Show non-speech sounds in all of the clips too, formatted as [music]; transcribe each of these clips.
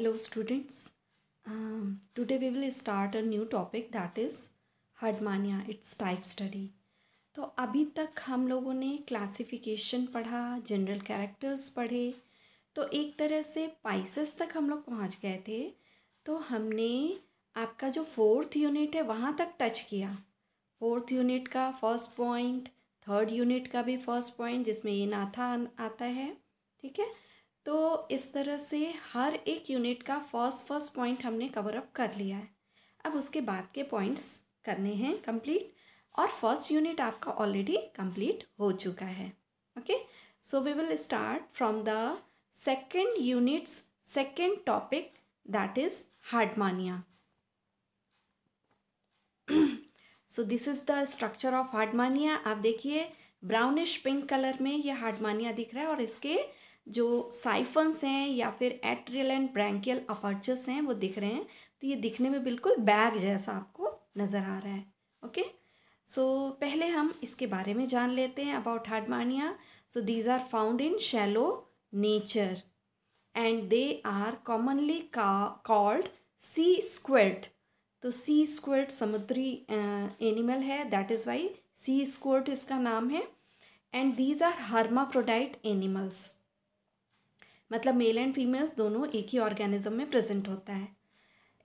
hello students um, today we will start a new topic that is hardmania its type study तो अभी तक हम लोगों ने क्लासिफिकेशन पढ़ा जनरल कैरेक्टर्स पढ़े तो एक तरह से पाइसेस तक हम लोग पहुंच गए थे तो हमने आपका जो फोर्थ यूनिट है वहाँ तक टच किया फोर्थ यूनिट का फर्स्ट पॉइंट थर्ड यूनिट का भी फर्स्ट पॉइंट जिसमें ये नाथा आता है ठीक है तो इस तरह से हर एक यूनिट का फर्स्ट फर्स्ट पॉइंट हमने कवर अप कर लिया है अब उसके बाद के पॉइंट्स करने हैं कंप्लीट और फर्स्ट यूनिट आपका ऑलरेडी कंप्लीट हो चुका है okay so we will start from the second units second topic that is Herdmania so this is the structure of Herdmania आप देखिए ब्राउनिश पिंक कलर में ये हार्डमानिया दिख रहा है और इसके जो साइफन्स हैं या फिर एट्रियल एंड ब्रैंकियल अपर्चर्स हैं वो दिख रहे हैं तो ये दिखने में बिल्कुल बैग जैसा आपको नज़र आ रहा है ओके सो so, पहले हम इसके बारे में जान लेते हैं about Herdmania so these are found in shallow nature and they are commonly called sea squirt तो सी स्क्वर्ट समुद्री एनिमल है that is why sea squirt इसका नाम है and these are hermaphrodite animals मतलब मेल एंड फीमेल्स दोनों एक ही ऑर्गेनिज्म में प्रेजेंट होता है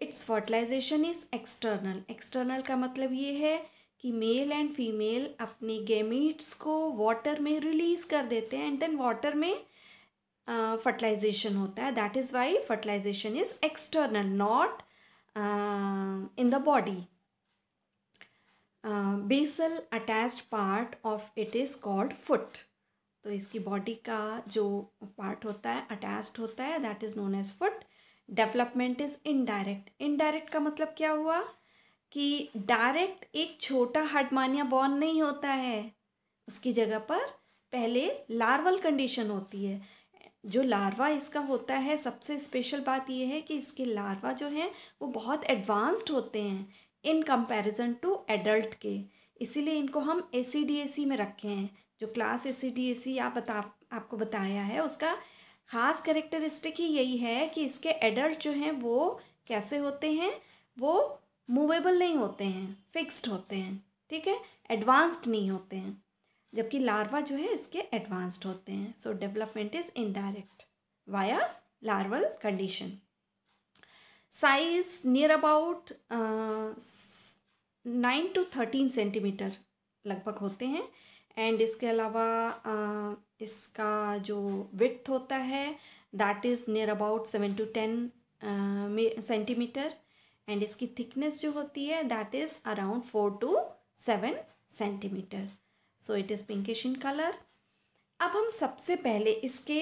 its fertilization is external external का मतलब ये है कि मेल एंड फीमेल अपने गेमिट्स को वाटर में रिलीज़ कर देते हैं एंड देन वाटर में फर्टिलाइजेशन uh, होता है that is why fertilization is external not in the body basal attached part of it is called foot तो इसकी बॉडी का जो पार्ट होता है अटैच्ड होता है that is known as foot development is indirect indirect का मतलब क्या हुआ कि डायरेक्ट एक छोटा हाडमानिया बॉर्न नहीं होता है उसकी जगह पर पहले लार्वल कंडीशन होती है जो लार्वा इसका होता है सबसे स्पेशल बात यह है कि इसके लार्वा जो हैं वो बहुत एडवांस्ड होते हैं इन कंपैरिजन टू एडल्ट के इसीलिए इनको हम ए सी डी ए सी में रखे हैं जो क्लास ए सी आप बता आपको बताया है उसका ख़ास करेक्टरिस्टिक ही यही है कि इसके एडल्ट जो हैं वो कैसे होते हैं वो मूवेबल नहीं होते हैं फिक्स्ड होते हैं ठीक है एडवांस्ड नहीं होते हैं जबकि लार्वा जो है इसके एडवांस्ड होते हैं so development is indirect via larval condition size near about nine to thirteen centimetre लगभग होते हैं एंड इसके अलावा इसका जो विथ होता है that is near about seven to ten centimetre and इसकी थिकनेस जो होती है that is around four to seven centimetre so it is pinkish in colour अब हम सबसे पहले इसके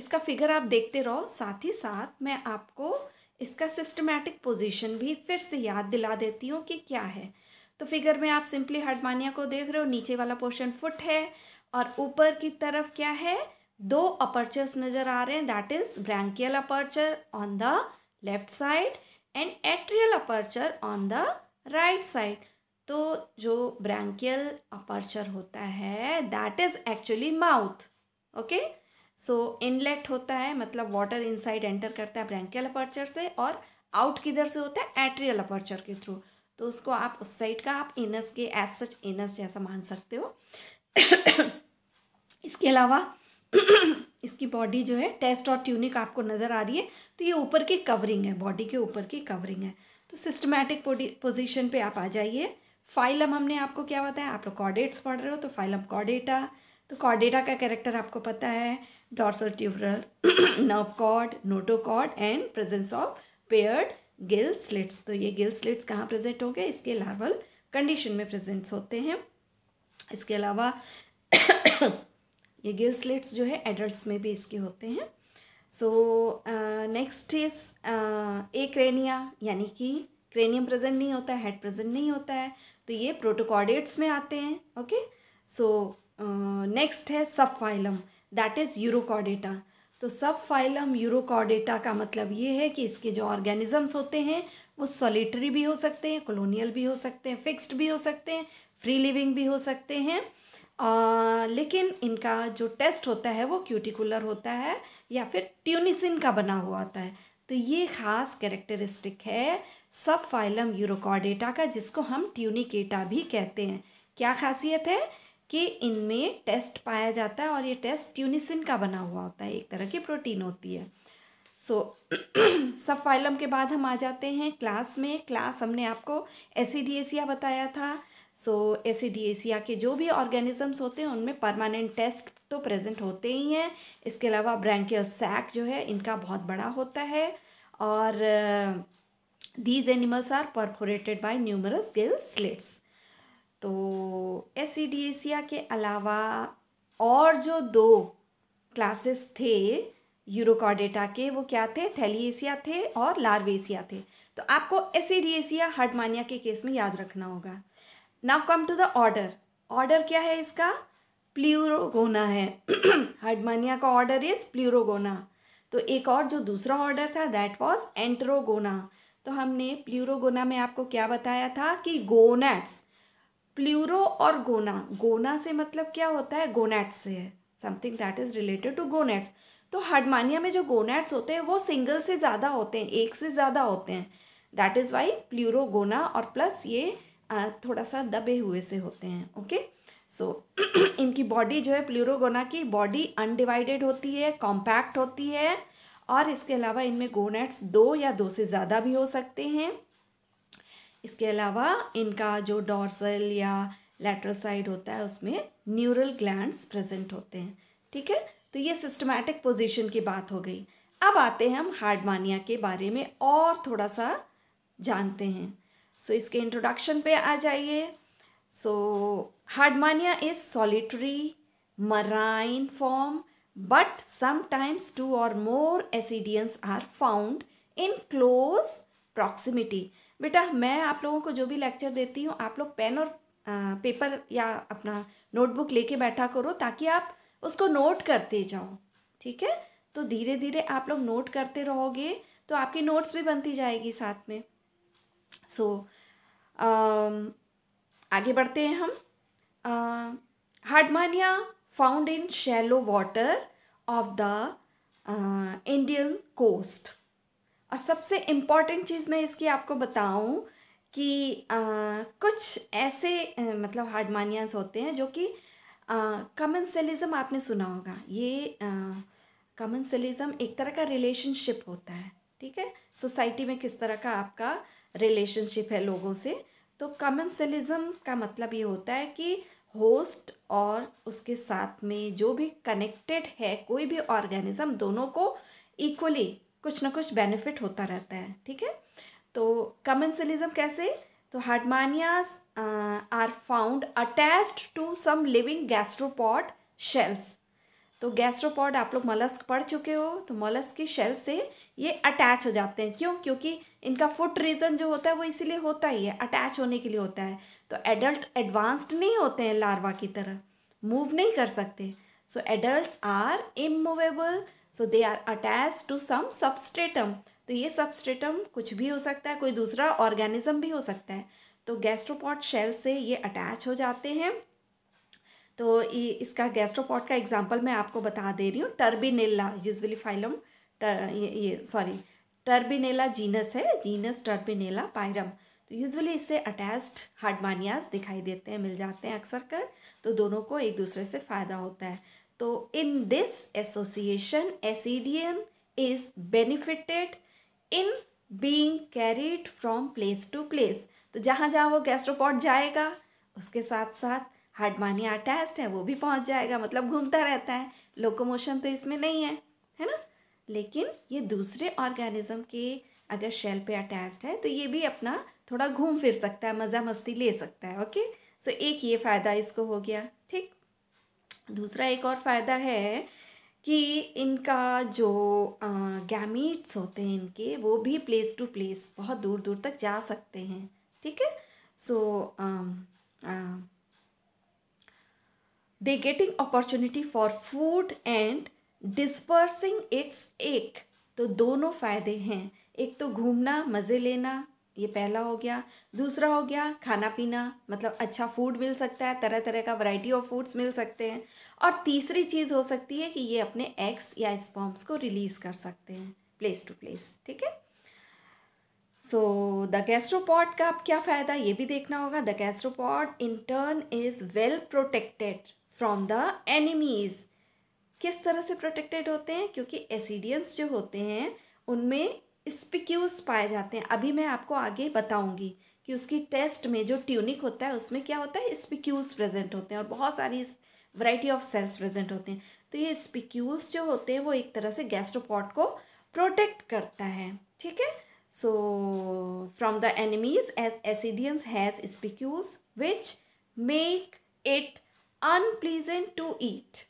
इसका फिगर आप देखते रहो साथ ही साथ मैं आपको इसका सिस्टमेटिक पोजीशन भी फिर से याद दिला देती हूँ कि क्या है तो फिगर में आप सिंपली हडमानिया को देख रहे हो नीचे वाला पोर्शन फुट है और ऊपर की तरफ क्या है दो अपर्चर्स नजर आ रहे हैं that is branchial aperture on the left side and atrial aperture on the right side तो जो ब्रैंकियल अपर्चर होता है that is actually mouth okay so inlet होता है मतलब वाटर इनसाइड एंटर करता है ब्रैंकियल अपर्चर से और आउट किधर से होता है एट्रियल अपर्चर के थ्रू तो उसको आप उस साइड का आप एनस के एज सच एनस जैसा मान सकते हो इसके अलावा इसकी बॉडी जो है टेस्ट और ट्यूनिक आपको नज़र आ रही है तो ये ऊपर की कवरिंग है बॉडी के ऊपर की कवरिंग है तो सिस्टमेटिक पोजीशन पे आप आ जाइए फाइलम हमने आपको क्या बताया आप लोग कॉर्डेट्स पढ़ रहे हो तो फाइलम कॉर्डेटा तो कॉर्डेटा का कैरेक्टर आपको पता है डॉर्सल ट्यूबरल नर्व कॉर्ड नोटो and presence of paired gill slits तो ये गिल स्लिट्स कहाँ प्रेजेंट होंगे इसके लार्वल कंडीशन में प्रेजेंट्स होते हैं इसके अलावा ये गिल स्लिट्स जो है एडल्ट्स में भी इसके होते हैं so next is acrania यानी कि क्रेनियम प्रेजेंट नहीं होता है हेड प्रेजेंट नहीं होता है तो ये प्रोटोकॉडेट्स में आते हैं ओके सो नेक्स्ट है सब फाइलम दैट इज़ यूरोकॉडेटा तो सब फाइलम यूरोकॉर्डेटा का मतलब ये है कि इसके जो ऑर्गेनिजम्स होते हैं वो सॉलिटरी भी हो सकते हैं कॉलोनियल भी हो सकते हैं फिक्स्ड भी हो सकते हैं फ्री लिविंग भी हो सकते हैं आ, लेकिन इनका जो टेस्ट होता है वो क्यूटिकुलर होता है या फिर ट्यूनिसिन का बना हुआ होता है तो ये ख़ास कैरेक्टरिस्टिक है सब फाइलम यूरोकॉर्डेटा का जिसको हम ट्यूनिकेटा भी कहते हैं क्या खासियत है कि इनमें टेस्ट पाया जाता है और ये टेस्ट ट्यूनिसिन का बना हुआ होता है एक तरह की प्रोटीन होती है सो so, [clears throat] सब फाइलम के बाद हम आ जाते हैं क्लास में क्लास हमने आपको एसिडिएसिया बताया था सो so, एसिडिएसिया के जो भी ऑर्गेनिजम्स होते हैं उनमें परमानेंट टेस्ट तो प्रेजेंट होते ही हैं इसके अलावा ब्रैंकियल सैक जो है इनका बहुत बड़ा होता है और these animals are perforated by numerous gill slits तो एस सी e के अलावा और जो दो क्लासेस थे यूरोकॉडेटा के वो क्या थे थैलिएसिया थे और लार्वेसिया थे तो आपको एस सी हार्डमानिया के केस में याद रखना होगा now come to the order order क्या है इसका प्ल्यूरोगोना है हार्डमानिया [clears throat] का ऑर्डर इज प्ल्यूरोगोना तो एक और जो दूसरा ऑर्डर था दैट वाज एंट्रोगोना तो हमने प्ल्यूरोगोना में आपको क्या बताया था कि गोनेट्स प्लूरो और गोना गोना से मतलब क्या होता है गोनेट्स से है something that is related to gonads तो हार्डमानिया में जो गोनेट्स होते हैं वो सिंगल से ज़्यादा होते हैं एक से ज़्यादा होते हैं that is why Pleurogona और प्लस ये थोड़ा सा दबे हुए से होते हैं ओके okay? सो so, [clears throat] इनकी बॉडी जो है प्लूरोगोना की बॉडी अनडिवाइडेड होती है कॉम्पैक्ट होती है और इसके अलावा इनमें गोनेट्स दो या दो से ज़्यादा भी हो सकते हैं इसके अलावा इनका जो डॉर्सल या लेटरल साइड होता है उसमें न्यूरल ग्लैंड्स प्रेजेंट होते हैं ठीक है तो ये सिस्टमैटिक पोजीशन की बात हो गई अब आते हैं हम हार्डमानिया के बारे में और थोड़ा सा जानते हैं सो so, इसके इंट्रोडक्शन पे आ जाइए so Herdmania is solitary marine form but sometimes two और more ascidians are found in close proximity बेटा मैं आप लोगों को जो भी लेक्चर देती हूँ आप लोग पेन और पेपर या अपना नोटबुक लेके बैठा करो ताकि आप उसको नोट करते जाओ ठीक है तो धीरे धीरे आप लोग नोट करते रहोगे तो आपकी नोट्स भी बनती जाएगी साथ में सो so, आगे बढ़ते हैं हम Herdmania found in shallow water of the Indian coast और सबसे इम्पॉर्टेंट चीज़ मैं इसकी आपको बताऊं कि आ, कुछ ऐसे आ, मतलब हार्डमानियाज होते हैं जो कि कमन सेलिज्म आपने सुना होगा ये कमन सेलिज्म एक तरह का रिलेशनशिप होता है ठीक है सोसाइटी में किस तरह का आपका रिलेशनशिप है लोगों से तो कमन सेलिज्म का मतलब ये होता है कि होस्ट और उसके साथ में जो भी कनेक्टेड है कोई भी ऑर्गेनिज़म दोनों को इक्वली कुछ ना कुछ बेनिफिट होता रहता है ठीक है तो कमेंसलिज्म कैसे तो Herdmanias are found attached to some living gastropod shells तो गैस्ट्रोपॉड आप लोग मलस्क पढ़ चुके हो तो मलस्क की शेल से ये अटैच हो जाते हैं क्यों क्योंकि इनका फुट रीजन जो होता है वो इसीलिए होता ही है अटैच होने के लिए होता है तो एडल्ट एडवांस्ड नहीं होते हैं लार्वा की तरह मूव नहीं कर सकते so adult are immovable so they are attach to some substratum तो ये सबस्ट्रेटम कुछ भी हो सकता है कोई दूसरा ऑर्गेनिज्म भी हो सकता है तो गैस्ट्रोपॉट शेल से ये अटैच हो जाते हैं तो इसका गैस्ट्रोपॉट का एग्जाम्पल मैं आपको बता दे रही हूँ टर्बिनेला यूजली फाइलम टर, ये, ये सॉरी टर्बिनेला जीनस है जीनस टर्बिनेला पायरम तो यूजली इससे अटैच्ड हार्डमानियाज दिखाई देते हैं मिल जाते हैं अक्सर कर तो दोनों को एक दूसरे से फ़ायदा होता है तो in this association ascidian is benefited in being carried from place to place तो जहाँ जहाँ वो गैस्ट्रोपॉड जाएगा उसके साथ साथ हार्डमानिया अटैच्ड है वो भी पहुँच जाएगा मतलब घूमता रहता है लोकोमोशन तो इसमें नहीं है है ना लेकिन ये दूसरे ऑर्गेनिज्म के अगर शेल पे अटैच्ड है तो ये भी अपना थोड़ा घूम फिर सकता है मज़ा मस्ती ले सकता है ओके सो so, एक ये फ़ायदा इसको हो गया ठीक दूसरा एक और फ़ायदा है कि इनका जो गैमीट्स होते हैं इनके वो भी प्लेस टू प्लेस बहुत दूर दूर तक जा सकते हैं ठीक है so they getting opportunity for food and dispersing its एक तो दोनों फ़ायदे हैं एक तो घूमना मज़े लेना ये पहला हो गया दूसरा हो गया खाना पीना मतलब अच्छा फूड मिल सकता है तरह तरह का वैरायटी ऑफ फूड्स मिल सकते हैं और तीसरी चीज़ हो सकती है कि ये अपने एग्स या स्पॉम्स को रिलीज़ कर सकते हैं प्लेस टू प्लेस ठीक है सो द गैस्ट्रोपॉड का अब क्या फ़ायदा ये भी देखना होगा the gastropod in turn is well protected from the enemies किस तरह से प्रोटेक्टेड होते हैं क्योंकि एसिडियंस जो होते हैं उनमें स्पिक्यूज पाए जाते हैं अभी मैं आपको आगे बताऊंगी कि उसकी टेस्ट में जो ट्यूनिक होता है उसमें क्या होता है स्पिक्यूल्स प्रेजेंट होते हैं और बहुत सारी वैरायटी ऑफ सेल्स प्रेजेंट होते हैं तो ये स्पिक्यूल्स जो होते हैं वो एक तरह से गैस्ट्रोपॉड को प्रोटेक्ट करता है ठीक है so from the enemies ascidians has spicules which make it unpleasant to eat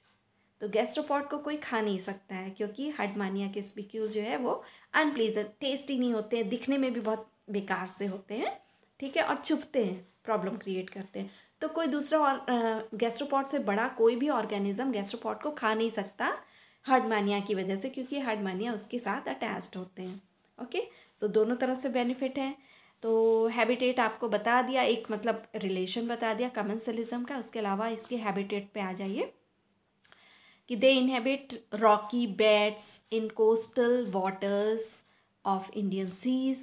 तो गैस्ट्रोपॉड को कोई खा नहीं सकता है क्योंकि हडमानिया के स्पिक्यूल जो है वो अनप्लीजर टेस्टी नहीं होते हैं दिखने में भी बहुत बेकार से होते हैं ठीक है और छुपते हैं प्रॉब्लम क्रिएट करते हैं तो कोई दूसरा और गैस्ट्रोपॉट से बड़ा कोई भी ऑर्गेनिज्म गैस्ट्रोपॉट को खा नहीं सकता हार्डमानिया की वजह से क्योंकि हार्डमानिया उसके साथ अटैच्ड होते हैं ओके सो so, दोनों तरफ से बेनिफिट है तो हैबिटेट आपको बता दिया एक मतलब रिलेशन बता दिया कमेंसलिज्म का उसके अलावा इसके हैबिटेट पे आ जाइए कि they inhabit rocky beds in coastal waters of Indian seas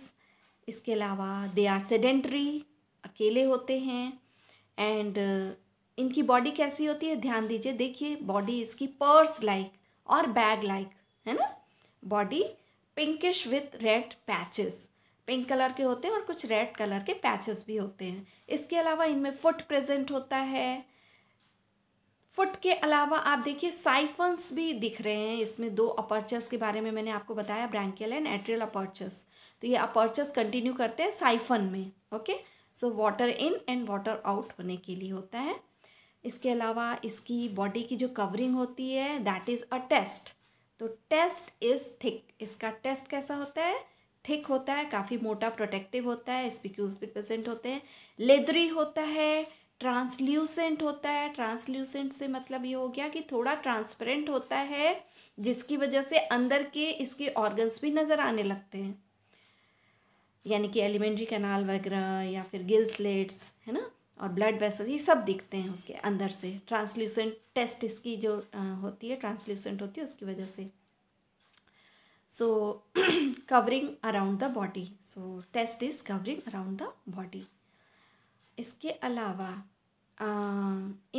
इसके अलावा दे आर सेडेंट्री अकेले होते हैं एंड uh, इनकी बॉडी कैसी होती है ध्यान दीजिए देखिए बॉडी इसकी पर्स लाइक और बैग लाइक है ना body pinkish with red patches pink colour के होते हैं और कुछ रेड कलर के पैचेस भी होते हैं इसके अलावा इनमें फुट प्रेजेंट होता है फुट के अलावा आप देखिए साइफन्स भी दिख रहे हैं इसमें दो अपर्चर्स के बारे में मैंने आपको बताया ब्रैंकियल एंड एट्रियल अपर्चर्स तो ये अपर्चर्स कंटिन्यू करते हैं साइफन में okay so water in and water out होने के लिए होता है इसके अलावा इसकी बॉडी की जो कवरिंग होती है दैट इज़ अ टेस्ट तो टेस्ट इज़ थिक इसका टेस्ट कैसा होता है थिक होता है काफ़ी मोटा प्रोटेक्टिव होता है स्पीक्यूज भी प्रेजेंट होते हैं लेदरी होता है ट्रांसल्यूसेंट होता है ट्रांसल्यूसेंट से मतलब ये हो गया कि थोड़ा ट्रांसपेरेंट होता है जिसकी वजह से अंदर के इसके ऑर्गन्स भी नज़र आने लगते हैं यानी कि एलिमेंट्री कैनाल वगैरह या फिर गिल स्लेट्स है ना और ब्लड वेसल ये सब दिखते हैं उसके अंदर से ट्रांसल्यूसेंट टेस्ट इसकी जो होती है ट्रांसल्यूसेंट होती है उसकी वजह से so covering around the body so test is covering around the body इसके अलावा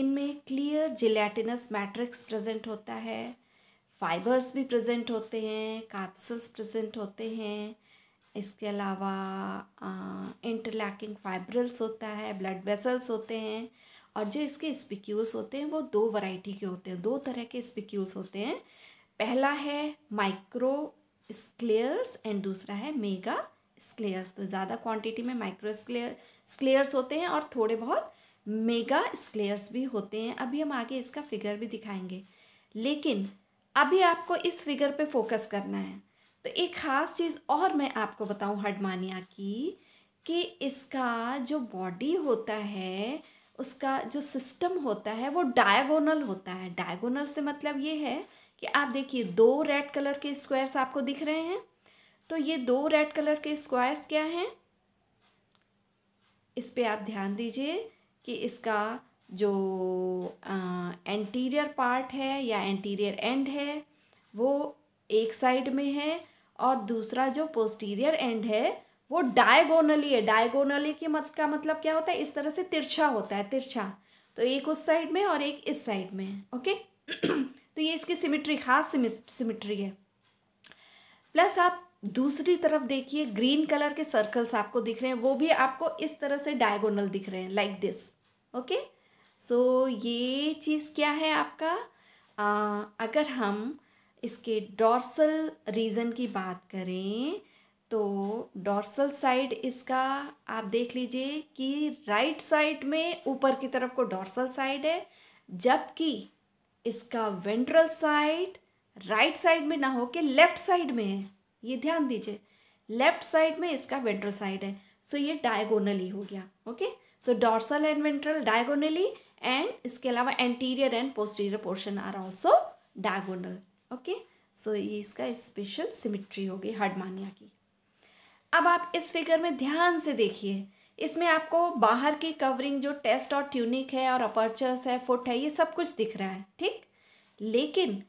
इनमें क्लियर जिलेटिनस मैट्रिक्स प्रेजेंट होता है फाइबर्स भी प्रेजेंट होते हैं कैप्सल्स प्रेजेंट होते हैं इसके अलावा इंटरलैकिंग फाइब्रल्स होता है ब्लड वेसल्स होते हैं और जो इसके स्पिक्यूल्स होते हैं वो दो वैरायटी के होते हैं दो तरह के स्पिक्यूल्स होते हैं पहला है माइक्रो स्क्लेयर्स एंड दूसरा है मेगा स्क्लेयर्स तो ज़्यादा क्वांटिटी में माइक्रो स्क्लेयर स्क्लेयर्स होते हैं और थोड़े बहुत मेगा स्क्लेयर्स भी होते हैं अभी हम आगे इसका फिगर भी दिखाएंगे लेकिन अभी आपको इस फिगर पे फोकस करना है तो एक ख़ास चीज़ और मैं आपको बताऊँ हडमानिया की कि इसका जो बॉडी होता है उसका जो सिस्टम होता है वो डायगोनल होता है डायगोनल से मतलब ये है कि आप देखिए दो रेड कलर के स्क्वायर्स आपको दिख रहे हैं तो ये दो रेड कलर के स्क्वायर्स क्या हैं इस पर आप ध्यान दीजिए कि इसका जो एंटीरियर पार्ट है या एंटीरियर एंड है वो एक साइड में है और दूसरा जो पोस्टीरियर एंड है वो डायगोनली है डायगोनली के मत का मतलब क्या होता है इस तरह से तिरछा होता है तिरछा तो एक उस साइड में और एक इस साइड में ओके [clears throat] तो ये इसकी सिमिट्री खास सिमिट्री है प्लस आप दूसरी तरफ देखिए ग्रीन कलर के सर्कल्स आपको दिख रहे हैं वो भी आपको इस तरह से डायगोनल दिख रहे हैं लाइक दिस ओके सो ये चीज़ क्या है आपका आ, अगर हम इसके डॉर्सल रीजन की बात करें तो डॉर्सल साइड इसका आप देख लीजिए कि राइट साइड में ऊपर की तरफ को डॉर्सल साइड है जबकि इसका वेंट्रल साइड राइट साइड में ना हो के लेफ्ट साइड में है ये ध्यान दीजिए लेफ्ट साइड में इसका वेंट्रल साइड है सो so ये डायगोनली हो गया okay so dorsal and ventral diagonally and इसके अलावा anterior and posterior portion are also diagonal okay so ये इसका स्पेशल सिमिट्री हो गई हडमानिया की अब आप इस फिगर में ध्यान से देखिए इसमें आपको बाहर की कवरिंग जो टेस्ट और ट्यूनिक है और अपर्चर्स है फुट है ये सब कुछ दिख रहा है ठीक लेकिन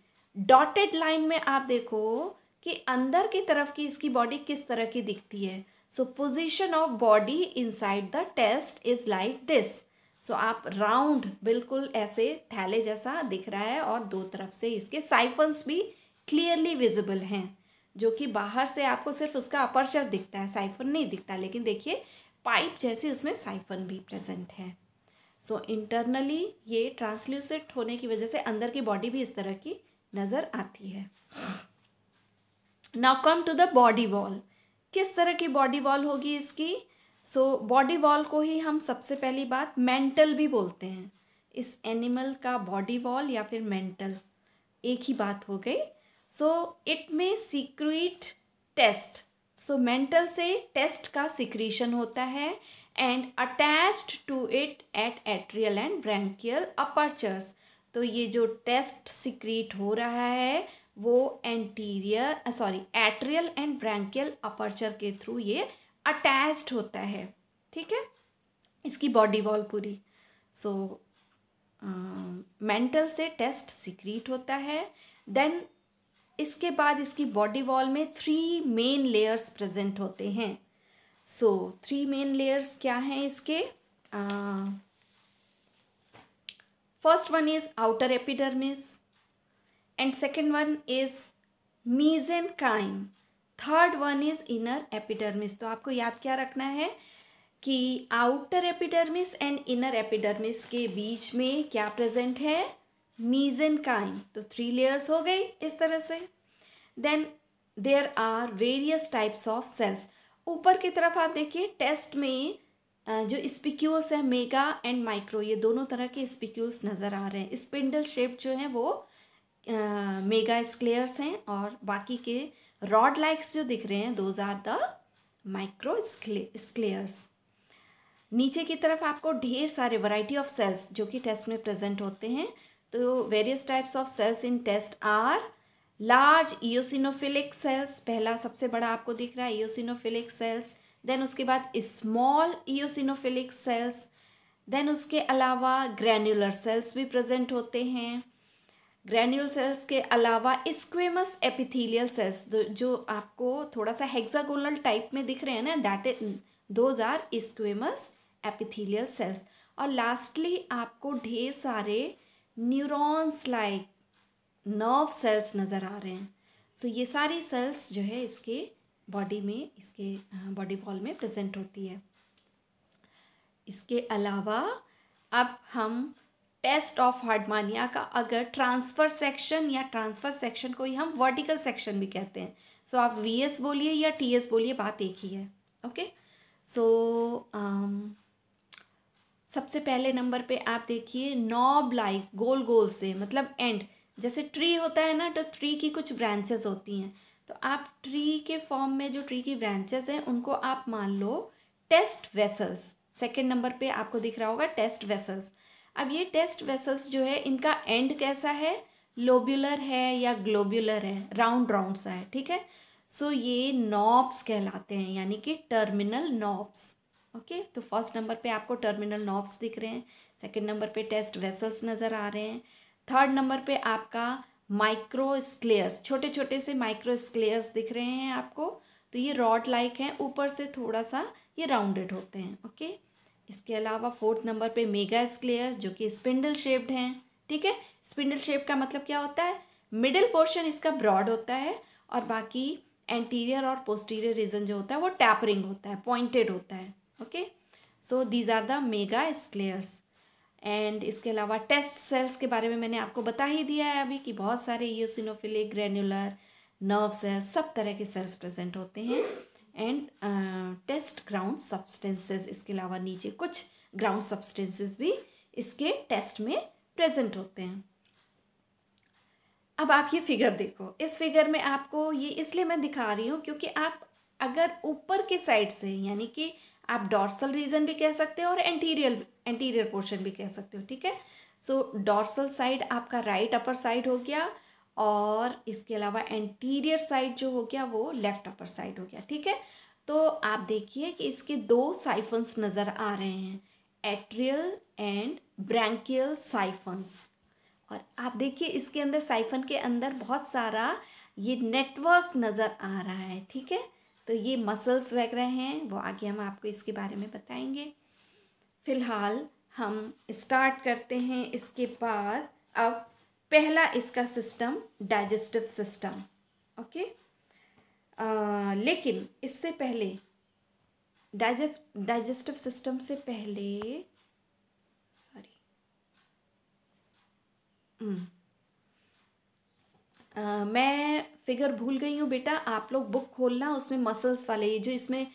डॉटेड लाइन में आप देखो कि अंदर की तरफ की इसकी बॉडी किस तरह की दिखती है so position of body inside the test is like this so आप राउंड बिल्कुल ऐसे थैले जैसा दिख रहा है और दो तरफ से इसके साइफन्स भी क्लियरली विजिबल हैं जो कि बाहर से आपको सिर्फ उसका अपर्चर दिखता है साइफन नहीं दिखता लेकिन देखिए पाइप जैसे उसमें साइफन भी प्रेजेंट है सो so, इंटरनली ये ट्रांसल्यूसेट होने की वजह से अंदर की बॉडी भी इस तरह की नज़र आती है now come to the body wall किस तरह की बॉडी वॉल होगी इसकी सो बॉडी वॉल को ही हम सबसे पहली बात मेंटल भी बोलते हैं इस एनिमल का बॉडी वॉल या फिर मेंटल एक ही बात हो गई so it may secrete test so mantle से टेस्ट का सिक्रीशन होता है and attached to it at atrial and branchial apertures तो ये जो टेस्ट सिक्रीट हो रहा है वो anterior sorry atrial and branchial aperture के थ्रू ये अटैच्ड होता है ठीक है इसकी बॉडी वॉल पूरी सो मेंटल से टेस्ट सिक्रीट होता है देन इसके बाद इसकी बॉडी वॉल में थ्री मेन लेयर्स प्रेजेंट होते हैं सो थ्री मेन लेयर्स क्या हैं इसके first one is outer epidermis and second one is mesenchyme third one is inner epidermis तो आपको याद क्या रखना है कि outer epidermis and inner epidermis के बीच में क्या प्रेजेंट है मीजेनकाइन तो थ्री लेयर्स हो गई इस तरह से then there are various types of cells ऊपर की तरफ आप देखिए टेस्ट में जो स्पिक्यूल्स है मेगा एंड माइक्रो ये दोनों तरह के स्पिक्यूल्स नज़र आ रहे हैं स्पिंडल शेप जो है वो मेगा स्क्लेयर्स हैं और बाकी के रॉड लाइक्स जो दिख रहे हैं those are the microscleres नीचे की तरफ आपको ढेर सारे वैरायटी ऑफ सेल्स जो कि टेस्ट में प्रेजेंट होते हैं तो various types of cells in test are large eosinophilic cells पहला सबसे बड़ा आपको दिख रहा है ईओसिनोफिलिक सेल्स देन उसके बाद स्मॉल ईओसिनोफिलिक सेल्स देन उसके अलावा ग्रैन्युलर सेल्स भी प्रेजेंट होते हैं ग्रैन्यूल सेल्स के अलावा स्क्वेमस एपिथेलियल सेल्स जो आपको थोड़ा सा हेक्सागोनल टाइप में दिख रहे हैं ना that is those are squamous epithelial cells और लास्टली आपको ढेर सारे न्यूरॉन्स लाइक नर्व सेल्स नज़र आ रहे हैं सो so, ये सारी सेल्स जो है इसके बॉडी में इसके बॉडी हाँ, वॉल में प्रेजेंट होती है इसके अलावा अब हम टेस्ट ऑफ हार्डमानिया का अगर ट्रांसफ़र सेक्शन या ट्रांसफ़र सेक्शन को ही हम वर्टिकल सेक्शन भी कहते हैं सो so, आप वी एस बोलिए या टी एस बोलिए बात एक ही है ओके सो um, सबसे पहले नंबर पे आप देखिए नॉब लाइक गोल गोल से मतलब एंड जैसे ट्री होता है ना तो ट्री की कुछ ब्रांचेस होती हैं तो आप ट्री के फॉर्म में जो ट्री की ब्रांचेस हैं उनको आप मान लो टेस्ट वेसल्स सेकेंड नंबर पे आपको दिख रहा होगा टेस्ट वेसल्स अब ये टेस्ट वेसल्स जो है इनका एंड कैसा है लोब्यूलर है या ग्लोब्यूलर है राउंड राउंड सा है ठीक है सो so, ये नॉब्स कहलाते हैं यानी कि टर्मिनल नॉब्स ओके तो फर्स्ट नंबर पे आपको टर्मिनल नॉब्स दिख रहे हैं सेकंड नंबर पे टेस्ट वेसल्स नज़र आ रहे हैं थर्ड नंबर पे आपका माइक्रोस्क्लेयर्स छोटे छोटे से माइक्रोस्क्लेयर्स दिख रहे हैं आपको तो ये रॉड लाइक हैं ऊपर से थोड़ा सा ये राउंडेड होते हैं ओके okay? इसके अलावा फोर्थ नंबर पे मेगा स्क्लेयर जो कि स्पिंडल शेप्ड हैं ठीक है स्पिंडल शेप का मतलब क्या होता है मिडिल पोर्शन इसका ब्रॉड होता है और बाकी एंटीरियर और पोस्टीरियर रीजन जो होता है वो टैपरिंग होता है पॉइंटेड होता है okay so these are the megascleres and इसके अलावा टेस्ट सेल्स के बारे में मैंने आपको बता ही दिया है अभी कि बहुत सारे ईओसिनोफिलिक ग्रेन्यूलर नर्व सेल्स सब तरह के सेल्स प्रेजेंट होते हैं एंड टेस्ट ग्राउंड सब्सटेंसेस इसके अलावा नीचे कुछ ग्राउंड सब्सटेंसेस भी इसके टेस्ट में प्रेजेंट होते हैं अब आप ये फिगर देखो इस फिगर में आपको ये इसलिए मैं दिखा रही हूँ क्योंकि आप अगर ऊपर के साइड से यानी कि आप डॉर्सल रीजन भी कह सकते हो और एंटीरियर एंटीरियर पोर्शन भी कह सकते हो ठीक है सो डॉर्सल साइड आपका राइट अपर साइड हो गया और इसके अलावा एंटीरियर साइड जो हो गया वो लेफ्ट अपर साइड हो गया ठीक है तो आप देखिए कि इसके दो साइफन्स नज़र आ रहे हैं एट्रियल एंड ब्रैंकियल साइफन्स और आप देखिए इसके अंदर साइफन के अंदर बहुत सारा ये नेटवर्क नज़र आ रहा है ठीक है तो ये मसल्स वगैरह हैं वो आगे हम आपको इसके बारे में बताएंगे फ़िलहाल हम स्टार्ट करते हैं इसके बाद अब पहला इसका सिस्टम डाइजेस्टिव सिस्टम ओके लेकिन इससे पहले डाइजेस्ट डाइजेस्टिव सिस्टम से पहले सॉरी हम्म, मैं फिगर भूल गई हूँ बेटा आप लोग बुक खोलना उसमें मसल्स वाले ये जो इसमें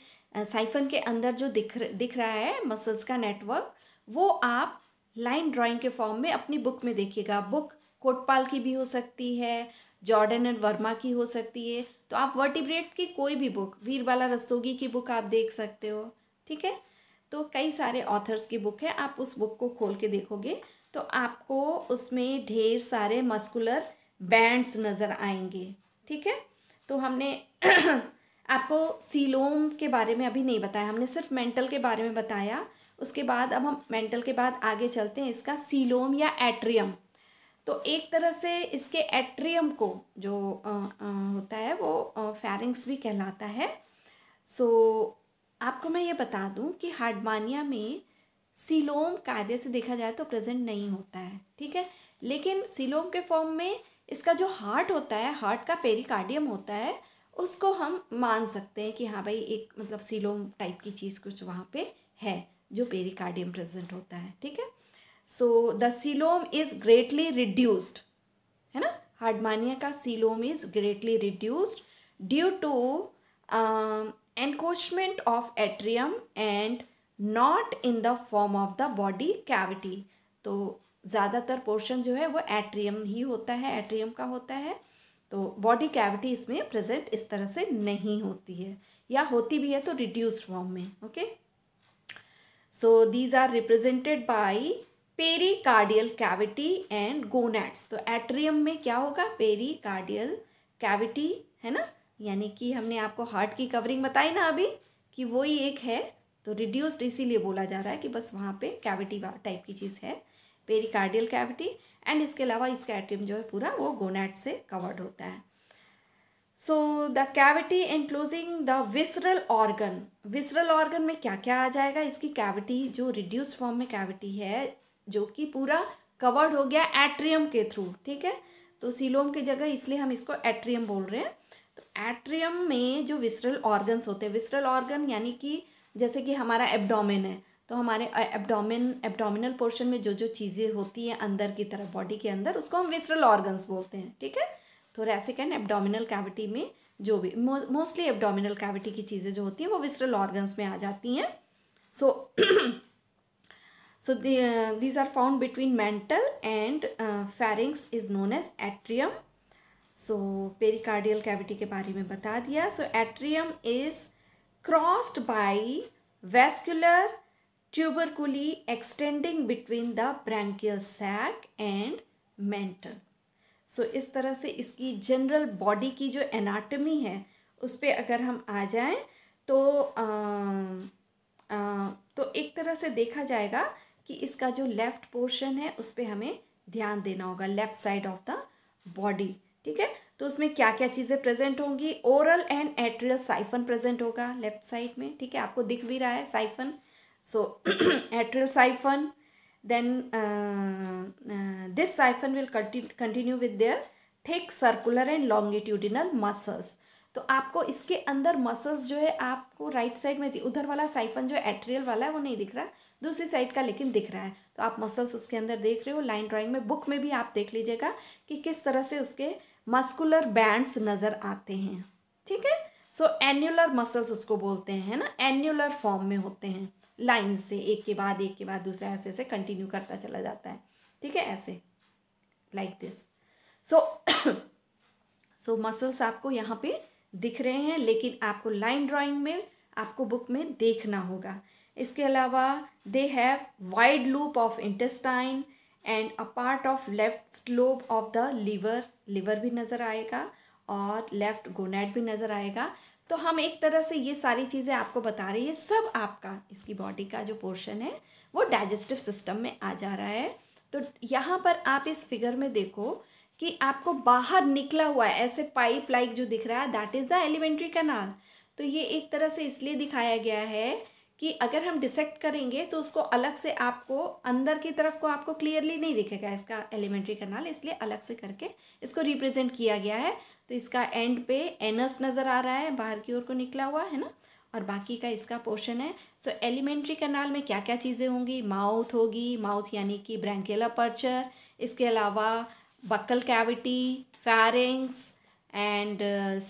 साइफन के अंदर जो दिख दिख रहा है मसल्स का नेटवर्क वो आप लाइन ड्राइंग के फॉर्म में अपनी बुक में देखिएगा बुक कोटपाल की भी हो सकती है जॉर्डन एंड वर्मा की हो सकती है तो आप वर्टिब्रेट की कोई भी बुक वीरबाला रस्तोगी की बुक आप देख सकते हो ठीक है तो कई सारे ऑथर्स की बुक है आप उस बुक को खोल के देखोगे तो आपको उसमें ढेर सारे मस्कुलर बैंड्स नज़र आएंगे ठीक है तो हमने [clears throat] आपको सीलोम के बारे में अभी नहीं बताया हमने सिर्फ मेंटल के बारे में बताया उसके बाद अब हम मेंटल के बाद आगे चलते हैं इसका सीलोम या एट्रियम तो एक तरह से इसके एट्रियम को जो आ, आ, होता है वो फेरिंग्स भी कहलाता है सो so, आपको मैं ये बता दूं कि हार्डमानिया में सिलोम कायदे से देखा जाए तो प्रेजेंट नहीं होता है ठीक है लेकिन सिलोम के फॉर्म में इसका जो हार्ट होता है हार्ट का पेरिकार्डियम होता है उसको हम मान सकते हैं कि हाँ भाई एक मतलब सिलोम टाइप की चीज़ कुछ वहाँ पे है जो पेरिकार्डियम प्रेजेंट होता है ठीक है so the coelom is greatly reduced है ना हार्डमानिया का coelom is greatly reduced due to encroachment of atrium and not in the form of the body cavity तो ज़्यादातर पोर्शन जो है वो एट्रियम ही होता है एट्रियम का होता है तो बॉडी कैविटी इसमें प्रेजेंट इस तरह से नहीं होती है या होती भी है तो रिड्यूस्ड फॉर्म में okay so these are represented by pericardial cavity and gonads तो एट्रियम में क्या होगा पेरिकार्डियल कैविटी है ना यानी कि हमने आपको हार्ट की कवरिंग बताई ना अभी कि वो ही एक है तो रिड्यूस्ड इसीलिए बोला जा रहा है कि बस वहाँ पे कैविटी टाइप की चीज़ है पेरिकार्डियल कैविटी एंड इसके अलावा इसका एट्रियम जो है पूरा वो गोनेट से कवर्ड होता है so the cavity including the visceral organ visceral organ में क्या क्या आ जाएगा इसकी कैविटी जो रिड्यूस्ड फॉर्म में कैविटी है जो कि पूरा कवर्ड हो गया एट्रियम के थ्रू ठीक है तो सिलोम की जगह इसलिए हम इसको एट्रियम बोल रहे हैं तो एट्रियम में जो विसरल ऑर्गन्स होते हैं विसरल ऑर्गन यानी कि जैसे कि हमारा एब्डोमेन है तो हमारे एब्डोमेन एब्डोमिनल पोर्शन में जो जो चीज़ें होती हैं अंदर की तरफ बॉडी के अंदर उसको हम विसरल ऑर्गन्स बोलते हैं ठीक है थोरेसिक एंड एब्डोमिनल कैविटी में जो भी मोस्टली एब्डोमिनल कैविटी की चीज़ें जो होती हैं वो विसरल ऑर्गन्स में आ जाती हैं so so, So the, uh, these are found between mantle and uh, pharynx is known as atrium. So pericardial cavity ke bare mein bata diya So atrium is crossed by vascular tuberculi extending between the branchial sac and mantle. So so, इस तरह से इसकी general body की जो anatomy है उस पर अगर हम आ जाएं तो आ, आ, तो एक तरह से देखा जाएगा कि इसका जो लेफ़्ट पोर्शन है उस पर हमें ध्यान देना होगा left side of the body ठीक है तो उसमें क्या क्या चीज़ें प्रेजेंट होंगी oral and atrial siphon present होगा लेफ्ट साइड में ठीक है आपको दिख भी रहा है siphon so atrial siphon then this siphon will continue with their thick circular and longitudinal muscles तो आपको इसके अंदर मसल्स जो है आपको राइट right साइड में उधर वाला साइफन जो एट्रियल वाला है वो नहीं दिख रहा दूसरी साइड का लेकिन दिख रहा है तो आप मसल्स उसके अंदर देख रहे हो लाइन ड्राइंग में बुक में भी आप देख लीजिएगा कि किस तरह से उसके मस्कुलर बैंड्स नज़र आते हैं ठीक है सो एन्युलर मसल्स उसको बोलते हैं है ना एन्युलर फॉर्म में होते हैं लाइन से एक के बाद एक के बाद दूसरा ऐसे ऐसे कंटिन्यू करता चला जाता है ठीक है ऐसे like this so so muscles आपको यहाँ पे दिख रहे हैं लेकिन आपको लाइन ड्राइंग में आपको बुक में देखना होगा इसके अलावा they have wide loop of intestine and a part of left lobe of the liver liver भी नज़र आएगा और लेफ्ट गोनेट भी नज़र आएगा तो हम एक तरह से ये सारी चीज़ें आपको बता रहे हैं सब आपका इसकी बॉडी का जो पोर्शन है वो डाइजेस्टिव सिस्टम में आ जा रहा है तो यहाँ पर आप इस फिगर में देखो कि आपको बाहर निकला हुआ है ऐसे पाइप लाइक जो दिख रहा है that is the alimentary canal तो ये एक तरह से इसलिए दिखाया गया है कि अगर हम डिसेक्ट करेंगे तो उसको अलग से आपको अंदर की तरफ को आपको क्लियरली नहीं दिखेगा इसका एलिमेंट्री कनाल इसलिए अलग से करके इसको रिप्रेजेंट किया गया है तो इसका एंड पे एनस नज़र आ रहा है बाहर की ओर को निकला हुआ है ना और बाकी का इसका पोर्शन है सो एलिमेंट्री कनाल में क्या क्या चीज़ें होंगी माउथ होगी माउथ यानी कि ब्रैंकेला पर्चर इसके अलावा buccal cavity pharynx and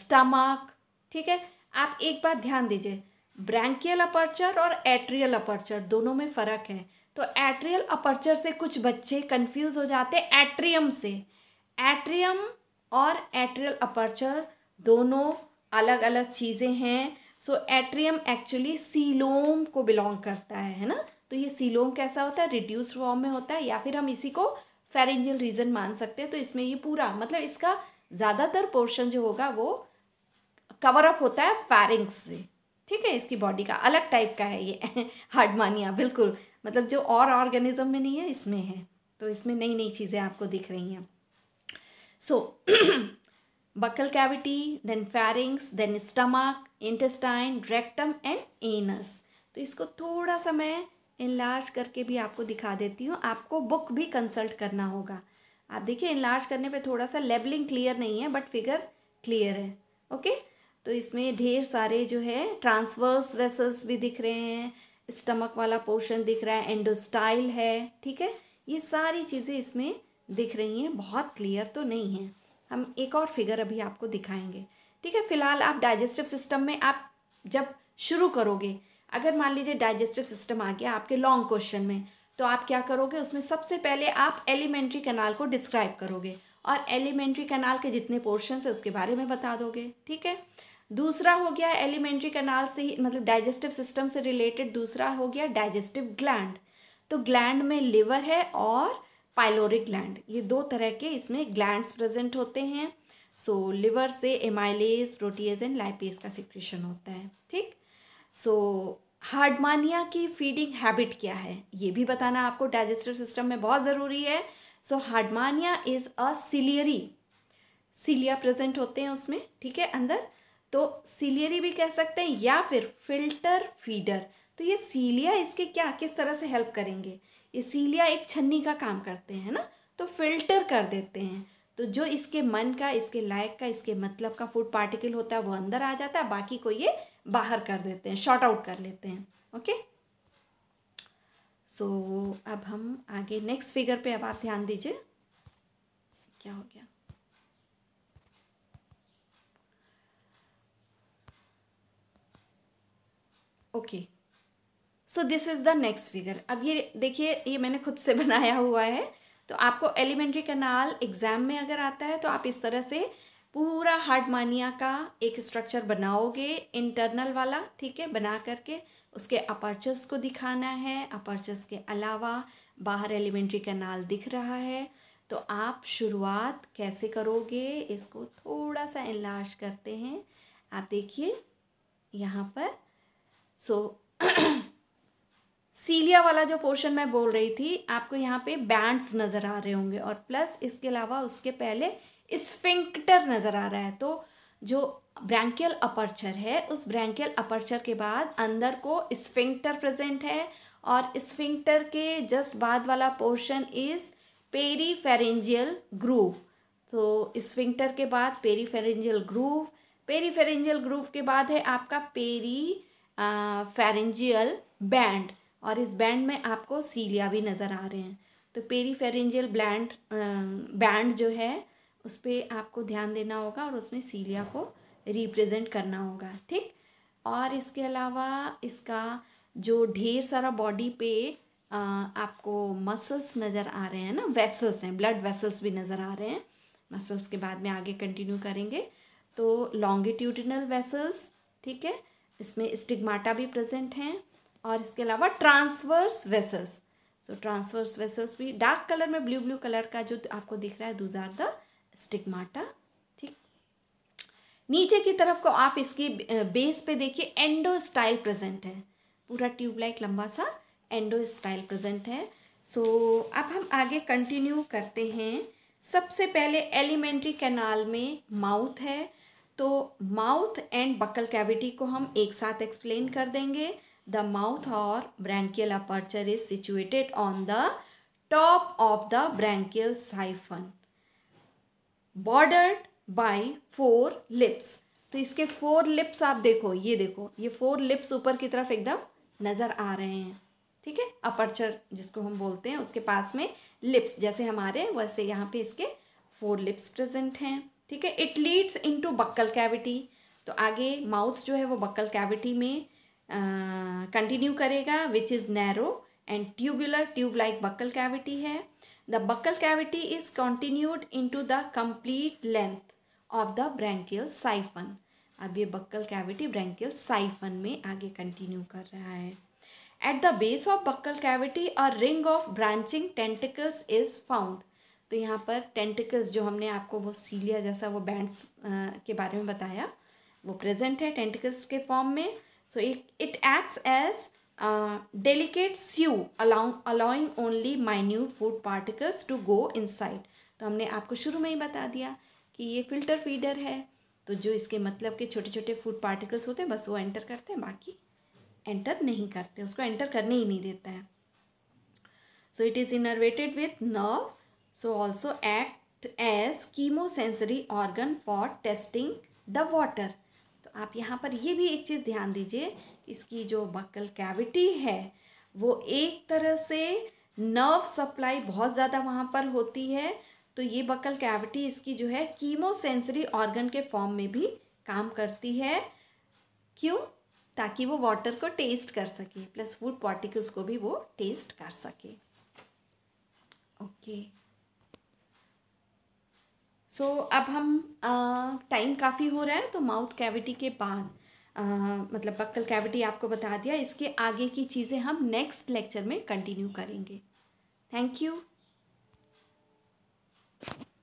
stomach ठीक है आप एक बात ध्यान दीजिए ब्रैंकियल अपर्चर और एट्रियल अपर्चर दोनों में फ़र्क है तो एट्रियल अपर्चर से कुछ बच्चे कंफ्यूज हो जाते हैं एट्रियम से एट्रियम और एट्रियल अपर्चर दोनों अलग अलग चीज़ें हैं सो एट्रियम एक्चुअली सीलोम को बिलोंग करता है है ना तो ये सीलोम कैसा होता है रिड्यूस फॉर्म में होता है या फिर हम इसी को फेरेंजियल रीजन मान सकते हैं तो इसमें ये पूरा मतलब इसका ज़्यादातर पोर्शन जो होगा वो कवर अप होता है फैरिंग्स से ठीक है इसकी बॉडी का अलग टाइप का है ये [laughs] हार्डमानिया बिल्कुल मतलब जो और ऑर्गेनिज्म में नहीं है इसमें है तो इसमें नई नई चीज़ें आपको दिख रही हैं so buccal cavity then pharynx then stomach intestine rectum and anus तो इसको थोड़ा सा मैं इनलार्ज करके भी आपको दिखा देती हूँ आपको बुक भी कंसल्ट करना होगा आप देखिए इनलार्ज करने पे थोड़ा सा लेबलिंग क्लियर नहीं है बट फिगर क्लियर है ओके okay? तो इसमें ढेर सारे जो है ट्रांसवर्स वेसल्स भी दिख रहे हैं स्टमक वाला पोर्शन दिख रहा है एंडोस्टाइल है ठीक है ये सारी चीज़ें इसमें दिख रही हैं बहुत क्लियर तो नहीं है हम एक और फिगर अभी आपको दिखाएंगे ठीक है फिलहाल आप डाइजेस्टिव सिस्टम में आप जब शुरू करोगे अगर मान लीजिए डाइजेस्टिव सिस्टम आ गया आपके लॉन्ग क्वेश्चन में तो आप क्या करोगे उसमें सबसे पहले आप एलिमेंट्री कैनाल को डिस्क्राइब करोगे और एलिमेंट्री कैनाल के जितने पोर्शन है उसके बारे में बता दोगे ठीक है दूसरा हो गया एलिमेंट्री कनाल से ही मतलब डाइजेस्टिव सिस्टम से रिलेटेड दूसरा हो गया डाइजेस्टिव ग्लैंड तो ग्लैंड में लिवर है और पाइलोरिक ग्लैंड ये दो तरह के इसमें ग्लैंड्स प्रेजेंट होते हैं सो so, लिवर से एमाइलेज प्रोटीज एंड लाइपेज का सिक्रेशन होता है ठीक सो so, हार्डमानिया की फीडिंग हैबिट क्या है ये भी बताना आपको डाइजेस्टिव सिस्टम में बहुत ज़रूरी है so Herdmania is a ciliary cilia present होते हैं उसमें ठीक है अंदर तो सीलियरी भी कह सकते हैं या फिर फिल्टर फीडर तो ये सीलिया इसके क्या किस तरह से हेल्प करेंगे ये सीलिया एक छन्नी का काम करते हैं ना तो फिल्टर कर देते हैं तो जो इसके मन का इसके लायक का इसके मतलब का फूड पार्टिकल होता है वो अंदर आ जाता है बाकी को ये बाहर कर देते हैं शॉर्ट आउट कर लेते हैं ओके सो so, अब हम आगे नेक्स्ट फिगर पे अब आप ध्यान दीजिए क्या हो गया okay so this is the next figure अब ये देखिए ये मैंने खुद से [laughs] बनाया हुआ है तो आपको एलिमेंट्री कनाल एग्ज़ाम में अगर आता है तो आप इस तरह से पूरा हार्डमानिया का एक स्ट्रक्चर बनाओगे इंटरनल वाला ठीक है बना करके उसके अपर्चर्स को दिखाना है अपर्चर्स के अलावा बाहर एलिमेंट्री कनाल दिख रहा है तो आप शुरुआत कैसे करोगे इसको थोड़ा सा इलाज करते हैं आप देखिए यहाँ पर सो सीलिया वाला जो पोर्शन मैं बोल रही थी आपको यहाँ पे बैंड्स नज़र आ रहे होंगे और प्लस इसके अलावा उसके पहले स्फिंक्टर नज़र आ रहा है तो जो ब्रैंकियल अपर्चर है उस ब्रैंकियल अपर्चर के बाद अंदर को स्फिंक्टर प्रेजेंट है और स्फिंक्टर के जस्ट बाद वाला पोर्शन इज़ पेरीफेरेंजियल ग्रूव तो स्फिंक्टर के बाद पेरीफेरेंजियल ग्रूव पेरीफेरेंजियल ग्रूव के बाद है आपका पेरी फेरेंजियल बैंड और इस बैंड में आपको सीलिया भी नज़र आ रहे हैं तो पेरी फेरेंजियल ब्लैंड बैंड जो है उस पर आपको ध्यान देना होगा और उसमें सीलिया को रिप्रेजेंट करना होगा ठीक और इसके अलावा इसका जो ढेर सारा बॉडी पे आ, आपको मसल्स नज़र आ रहे हैं ना वेसल्स हैं ब्लड वेसल्स भी नज़र आ रहे हैं मसल्स के बाद में आगे कंटिन्यू करेंगे तो लॉन्गिट्यूडिनल वेसल्स ठीक है इसमें स्टिग्माटा भी प्रेजेंट हैं और इसके अलावा transverse vessels so transverse vessels भी डार्क कलर में ब्लू ब्लू कलर का जो आपको दिख रहा है दूज आर द स्टिग्माटा ठीक नीचे की तरफ को आप इसकी बेस पे देखिए एंडो स्टाइल प्रेजेंट है पूरा ट्यूब लाइक लंबा सा एंडो स्टाइल प्रेजेंट है सो so, अब हम आगे कंटिन्यू करते हैं सबसे पहले एलिमेंट्री कैनाल में माउथ है तो माउथ एंड बकल कैविटी को हम एक साथ एक्सप्लेन कर देंगे द माउथ और branchial aperture is situated on the top of the branchial siphon bordered by four lips तो इसके फोर लिप्स आप देखो ये देखो ये फोर लिप्स ऊपर की तरफ एकदम नज़र आ रहे हैं ठीक है अपर्चर जिसको हम बोलते हैं उसके पास में लिप्स जैसे हमारे वैसे यहाँ पे इसके फोर लिप्स प्रेजेंट हैं ठीक है it leads into buccal cavity तो आगे माउथ जो है वो बक्कल कैविटी में कंटिन्यू करेगा which is narrow and tubular tube like buccal cavity है the buccal cavity is continued into the complete length of the branchial siphon अब ये बक्कल कैविटी ब्रैंकियल साइफन में आगे कंटिन्यू कर रहा है at the base of buccal cavity a ring of branching tentacles is found तो यहाँ पर टेंटिकल्स जो हमने आपको वो सीलिया जैसा वो बैंड्स के बारे में बताया वो प्रेजेंट है टेंटिकल्स के फॉर्म में so it it acts as delicate sieve allowing only minute food particles to go inside तो हमने आपको शुरू में ही बता दिया कि ये फिल्टर फीडर है तो जो इसके मतलब के छोटे छोटे फूड पार्टिकल्स होते हैं बस वो एंटर करते हैं बाकी एंटर नहीं करते उसको एंटर करने ही नहीं देता है so it is innervated with nerve So also act as chemosensory organ for testing the water. तो आप यहाँ पर ये भी एक चीज़ ध्यान दीजिए इसकी जो बकल कैविटी है वो एक तरह से नर्व सप्लाई बहुत ज़्यादा वहाँ पर होती है तो ये बकल कैविटी इसकी जो है कीमोसेंसरी ऑर्गन के फॉर्म में भी काम करती है क्यों ताकि वो वाटर को टेस्ट कर सके प्लस फूड पार्टिकल्स को भी वो टेस्ट कर सके ओके okay. सो so, अब हम टाइम काफ़ी हो रहा है तो माउथ कैविटी के बाद मतलब बक्कल कैविटी आपको बता दिया इसके आगे की चीज़ें हम नेक्स्ट लेक्चर में कंटिन्यू करेंगे थैंक यू